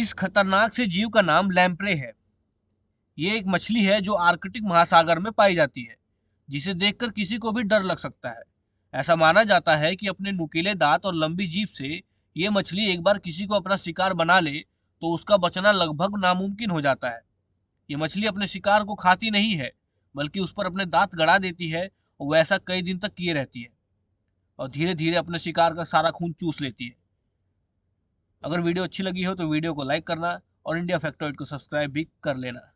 इस खतरनाक से जीव का नाम लैम्प्रे है ये एक मछली है जो आर्कटिक महासागर में पाई जाती है जिसे देखकर किसी को भी डर लग सकता है ऐसा माना जाता है कि अपने नुकीले दांत और लंबी जीप से ये मछली एक बार किसी को अपना शिकार बना ले तो उसका बचना लगभग नामुमकिन हो जाता है ये मछली अपने शिकार को खाती नहीं है बल्कि उस पर अपने दांत गड़ा देती है और वैसा कई दिन तक किए रहती है और धीरे धीरे अपने शिकार का सारा खून चूस लेती है अगर वीडियो अच्छी लगी हो तो वीडियो को लाइक करना और इंडिया फैक्टोइड को सब्सक्राइब भी कर लेना